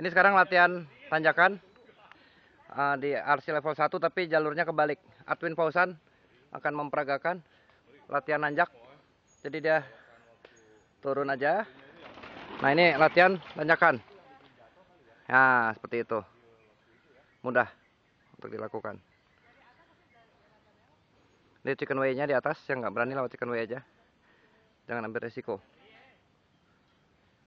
Ini sekarang latihan tanjakan uh, di RC level 1 tapi jalurnya kebalik. Atwin Fausan akan memperagakan latihan nanjak. Jadi dia turun aja. Nah ini latihan tanjakan. Nah seperti itu. Mudah untuk dilakukan. Ini chicken way-nya di atas, yang nggak berani lewat chicken way aja. Jangan ambil resiko.